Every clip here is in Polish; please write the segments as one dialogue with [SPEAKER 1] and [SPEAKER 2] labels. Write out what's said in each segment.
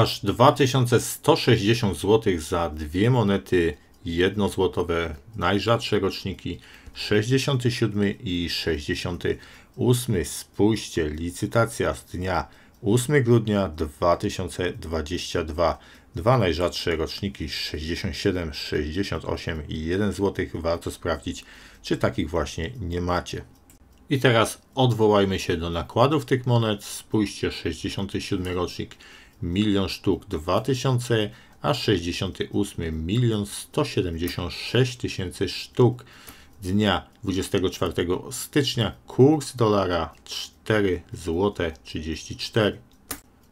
[SPEAKER 1] aż 2160 zł za dwie monety jednozłotowe, najrzadsze roczniki 67 i 68. Spójrzcie, licytacja z dnia 8 grudnia 2022. Dwa najrzadsze roczniki 67, 68 i 1 zł. Warto sprawdzić, czy takich właśnie nie macie. I teraz odwołajmy się do nakładów tych monet. Spójrzcie, 67 rocznik milion sztuk 2000, a 68 milion 176 tysięcy sztuk. Dnia 24 stycznia kurs dolara 4 zł 34.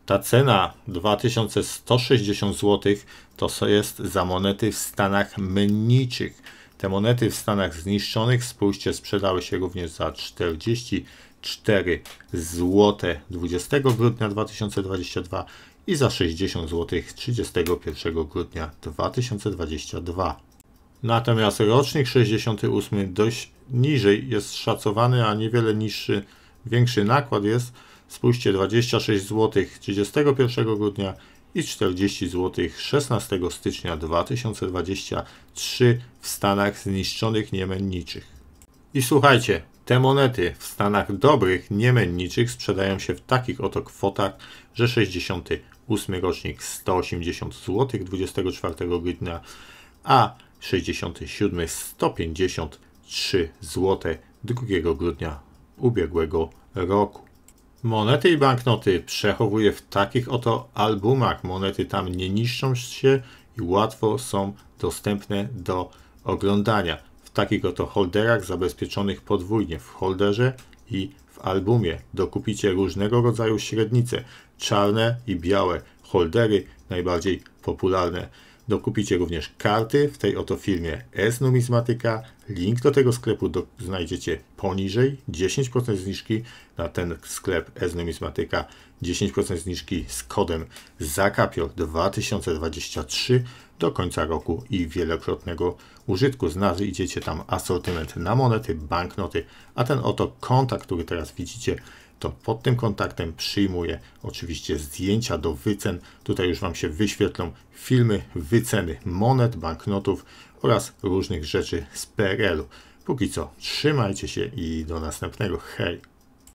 [SPEAKER 1] Ta cena 2160 zł to jest za monety w Stanach mniczych. Te monety w Stanach zniszczonych, spójrzcie, sprzedały się również za 44 zł 20 grudnia 2022 i za 60 zł 31 grudnia 2022. Natomiast rocznik 68 dość niżej jest szacowany, a niewiele niższy, większy nakład jest, spójrzcie 26 zł 31 grudnia i 40 zł 16 stycznia 2023 w Stanach Zniszczonych Niemenniczych. I słuchajcie, te monety w stanach dobrych, niemenniczych sprzedają się w takich oto kwotach, że 68 rocznik 180 zł 24 grudnia, a 67 153 zł 2 grudnia ubiegłego roku. Monety i banknoty przechowuję w takich oto albumach. Monety tam nie niszczą się i łatwo są dostępne do oglądania takich oto holderach zabezpieczonych podwójnie w holderze i w albumie. Dokupicie różnego rodzaju średnice, czarne i białe holdery, najbardziej popularne. Dokupicie również karty w tej oto firmie S Numizmatyka. Link do tego sklepu do, znajdziecie poniżej. 10% zniżki na ten sklep S Numizmatyka. 10% zniżki z kodem Zakapior 2023 do końca roku i wielokrotnego użytku. Znajdziecie tam asortyment na monety, banknoty, a ten oto kontakt, który teraz widzicie to pod tym kontaktem przyjmuję oczywiście zdjęcia do wycen. Tutaj już Wam się wyświetlą filmy, wyceny monet, banknotów oraz różnych rzeczy z PRL-u. Póki co, trzymajcie się i do następnego. Hej!